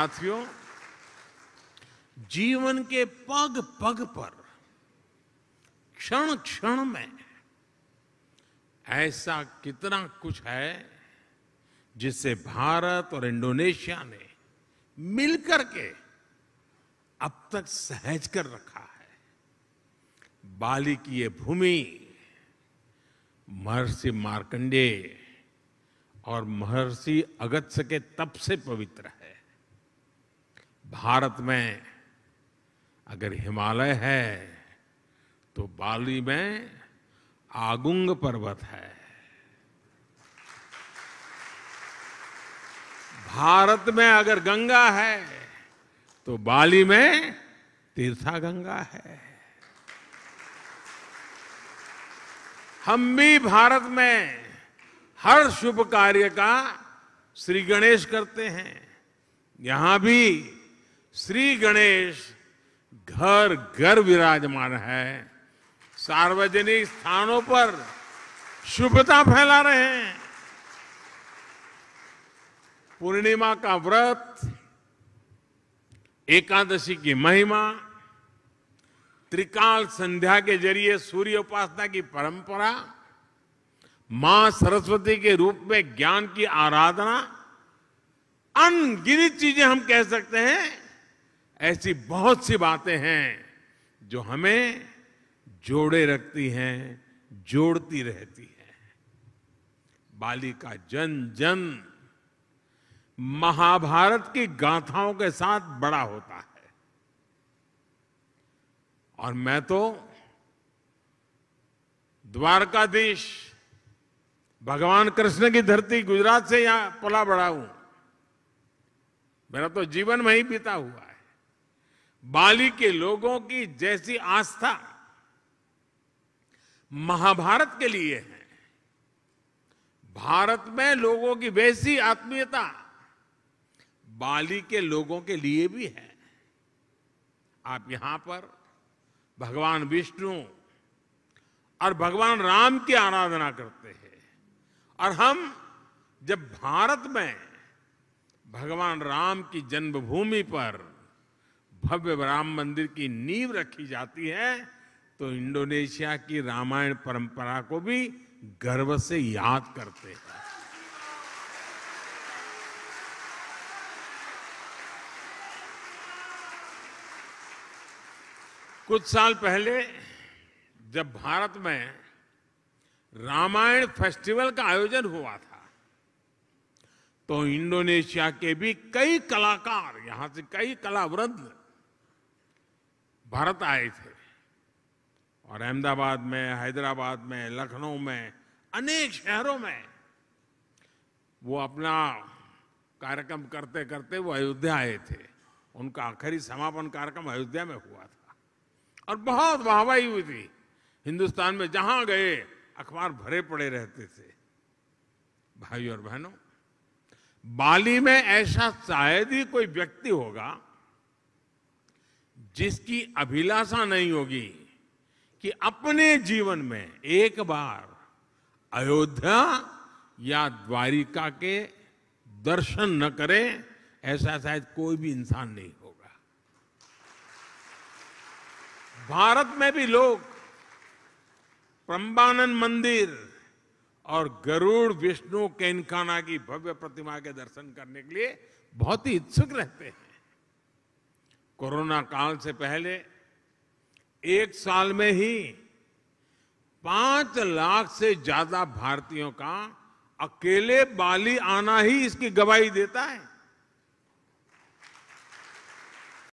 साथियों जीवन के पग पग पर क्षण क्षण में ऐसा कितना कुछ है जिससे भारत और इंडोनेशिया ने मिलकर के अब तक सहज कर रखा है बाली की ये भूमि महर्षि मार्कंडे और महर्षि अगत्य के तप से पवित्र है भारत में अगर हिमालय है तो बाली में आगुंग पर्वत है भारत में अगर गंगा है तो बाली में तीर्था गंगा है हम भी भारत में हर शुभ कार्य का श्री गणेश करते हैं यहां भी श्री गणेश घर घर विराजमान है सार्वजनिक स्थानों पर शुभता फैला रहे हैं पूर्णिमा का व्रत एकादशी की महिमा त्रिकाल संध्या के जरिए सूर्य उपासना की परंपरा मां सरस्वती के रूप में ज्ञान की आराधना अनगिनत चीजें हम कह सकते हैं ऐसी बहुत सी बातें हैं जो हमें जोड़े रखती हैं जोड़ती रहती है बालिका जन जन महाभारत की गाथाओं के साथ बड़ा होता है और मैं तो द्वारकाधीश भगवान कृष्ण की धरती गुजरात से यहां पला बड़ा हूं मेरा तो जीवन में ही बीता हुआ है बाली के लोगों की जैसी आस्था महाभारत के लिए है भारत में लोगों की वैसी आत्मीयता बाली के लोगों के लिए भी है आप यहां पर भगवान विष्णु और भगवान राम की आराधना करते हैं और हम जब भारत में भगवान राम की जन्मभूमि पर भव्य राम मंदिर की नींव रखी जाती है तो इंडोनेशिया की रामायण परंपरा को भी गर्व से याद करते हैं कुछ साल पहले जब भारत में रामायण फेस्टिवल का आयोजन हुआ था तो इंडोनेशिया के भी कई कलाकार यहां से कई कलावृद्ध भारत आए थे और अहमदाबाद में हैदराबाद में लखनऊ में अनेक शहरों में वो अपना कार्यक्रम करते करते वो अयोध्या आए थे उनका आखिरी समापन कार्यक्रम अयोध्या में हुआ था और बहुत वाहवाही हुई थी हिंदुस्तान में जहां गए अखबार भरे पड़े रहते थे भाई और बहनों बाली में ऐसा शायद ही कोई व्यक्ति होगा जिसकी अभिलाषा नहीं होगी कि अपने जीवन में एक बार अयोध्या या द्वारिका के दर्शन न करे ऐसा शायद कोई भी इंसान नहीं होगा भारत में भी लोग प्रम्बानंद मंदिर और गरुड़ विष्णु कैनकाना की भव्य प्रतिमा के दर्शन करने के लिए बहुत ही इच्छुक रहते हैं कोरोना काल से पहले एक साल में ही पांच लाख से ज्यादा भारतीयों का अकेले बाली आना ही इसकी गवाही देता है